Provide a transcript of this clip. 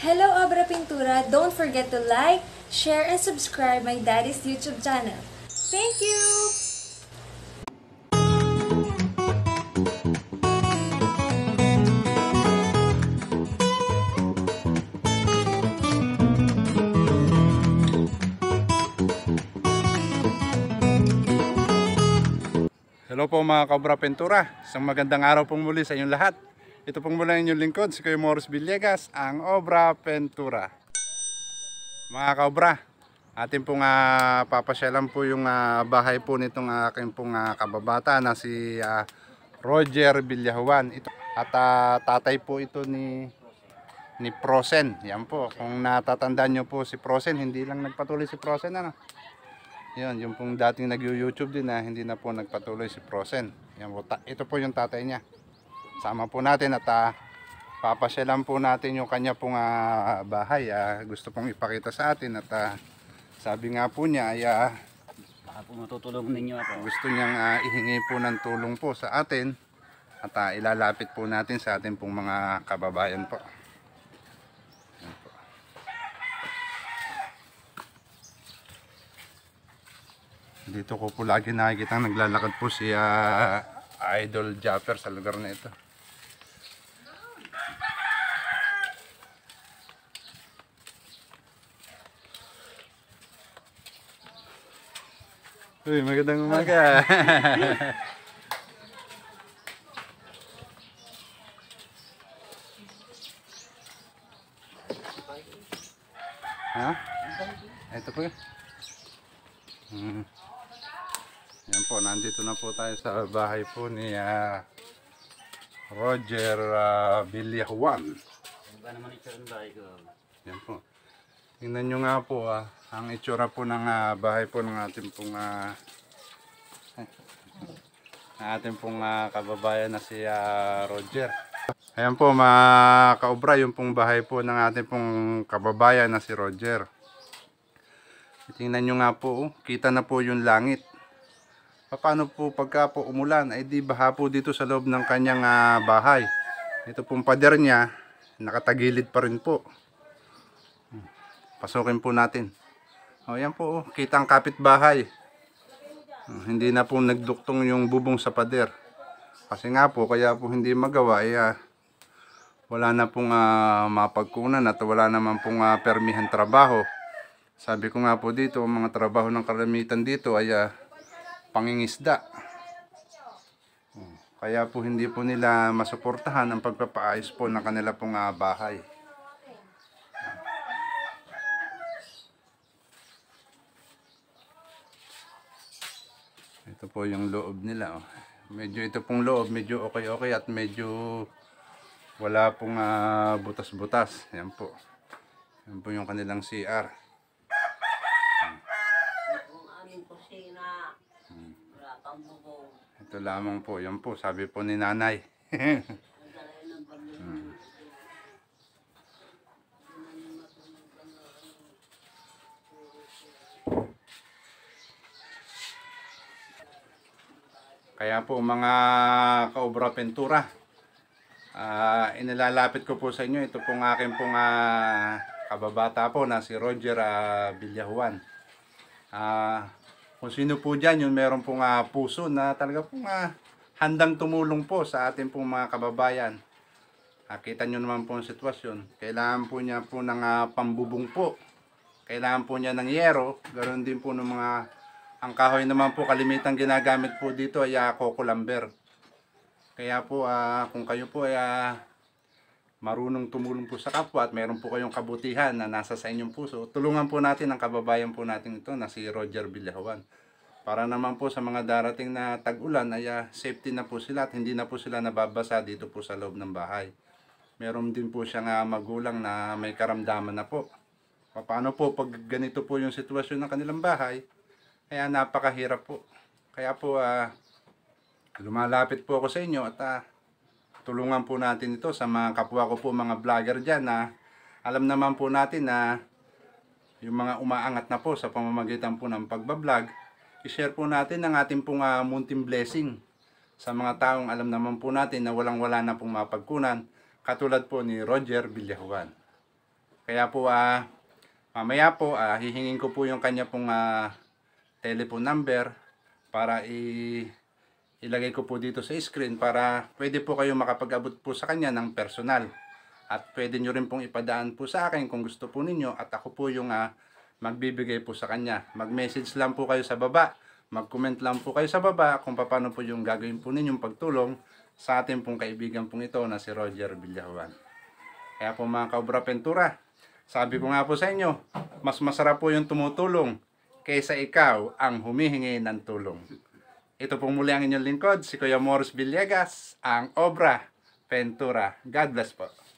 Hello Obra Pintura! Don't forget to like, share, and subscribe my daddy's YouTube channel. Thank you! Hello po mga Cobra Pintura. Isang magandang araw pong muli sa inyong lahat. Ito pong mula inyong lingkod, si Kuya Morris Villegas, ang Obra Pentura. Mga kaobra, atin pong uh, papasyalan po yung uh, bahay po nitong uh, aking pong uh, kababata na si uh, Roger Villahuan. Ito, at uh, tatay po ito ni ni Prosen. Yan po, kung natatandaan nyo po si Prosen, hindi lang nagpatuloy si Prosen. Ano? Yun, yung pong dating nag-YouTube din na hindi na po nagpatuloy si Prosen. Yan po, ito po yung tatay niya sama po natin at uh, papasyalan po natin yung kanya pong uh, bahay uh, gusto pong ipakita sa atin at uh, sabi nga po niya ay uh, baka po matutulong ninyo ako gusto niyang uh, ihingi po ng tulong po sa atin at uh, ilalapit po natin sa atin pong mga kababayan po dito ko po lagi nakikita naglalakad po si uh, Idol Japper sa lugar na ito Uy, magandang umaga. ha? Ito po Hmm. Yan po, nandito na po tayo sa bahay po ni uh, Roger uh, Villajuan. Ano Yan po. Tingnan nyo nga po ah, ang itsura po ng ah, bahay po ng ating pong ah, ng eh, ating pong ah, kababayan na si ah, Roger. Ayan po mga yung pong bahay po ng ating pong kababayan na si Roger. Tingnan nyo nga po, oh, kita na po yung langit. Paano po pagka po umulan, ay di baha po dito sa loob ng kanyang ah, bahay. Ito pong pader niya, nakatagilid pa rin po. Pasukin po natin. O yan po, oh. kitang kapitbahay. Hmm, hindi na po nagduktong yung bubong sa pader. Kasi nga po, kaya po hindi magawa, eh, ah, wala na pong uh, mapagkunan at wala naman pong uh, ah, permihan trabaho. Sabi ko nga po dito, mga trabaho ng karamitan dito ay uh, pangingisda. Hmm, kaya po hindi po nila masuportahan ang pagpapaayos po ng kanila pong uh, bahay. Ito po yung loob nila. Oh. Medyo ito pong loob, medyo okay-okay at medyo wala pong ah, butas-butas. Uh, butas -butas. Yan po. Yan po yung kanilang CR. Hmm. Ito lamang po. Yan po, sabi po ni nanay. Kaya po mga kaobra pentura, uh, ah, inilalapit ko po sa inyo ito pong aking pong uh, kababata po na si Roger uh, Villajuan. Uh, kung sino po dyan, yung meron pong uh, puso na talaga pong uh, handang tumulong po sa ating pong mga kababayan. Uh, kita nyo naman po ang sitwasyon. Kailangan po niya po ng uh, pambubong po. Kailangan po niya ng yero. Ganoon din po ng mga ang kahoy naman po kalimitang ginagamit po dito ay uh, coco lumber. Kaya po uh, kung kayo po ay uh, marunong tumulong po sa kapwa at meron po kayong kabutihan na nasa sa inyong puso, tulungan po natin ang kababayan po natin ito na si Roger Villahuan. Para naman po sa mga darating na tag-ulan ay uh, safety na po sila at hindi na po sila nababasa dito po sa loob ng bahay. Meron din po siya uh, magulang na may karamdaman na po. Paano po pag ganito po yung sitwasyon ng kanilang bahay, kaya napakahirap po. Kaya po, uh, lumalapit po ako sa inyo at uh, tulungan po natin ito sa mga kapwa ko po mga vlogger dyan na ah. alam naman po natin na yung mga umaangat na po sa pamamagitan po ng pagbablog, i-share po natin ang ating pong uh, munting blessing sa mga taong alam naman po natin na walang-wala na pong mapagkunan katulad po ni Roger Villahuan. Kaya po, uh, mamaya po, uh, hihingin ko po yung kanya pong uh, telephone number para i ilagay ko po dito sa screen para pwede po kayo makapag-abot po sa kanya ng personal. At pwede nyo rin pong ipadaan po sa akin kung gusto po ninyo at ako po yung uh, magbibigay po sa kanya. Mag-message lang po kayo sa baba. Mag-comment lang po kayo sa baba kung paano po yung gagawin po ninyong pagtulong sa ating pong kaibigan pong ito na si Roger Villahuan. Kaya po mga kaobra pentura, sabi ko nga po sa inyo, mas masarap po yung tumutulong kaysa ikaw ang humihingi ng tulong. Ito pong muli ang inyong lingkod, si Kuya Morris Villegas, ang Obra Ventura. God bless po.